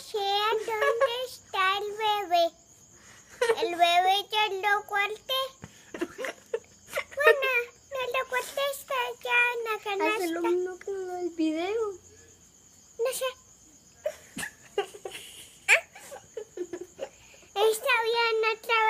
sea dónde está el bebé. El bebé ya lo corté. Bueno, no lo corté, está ya en la ah, canasta. Hace lo mismo que en el video. No sé. ¿Ah? Está bien, otra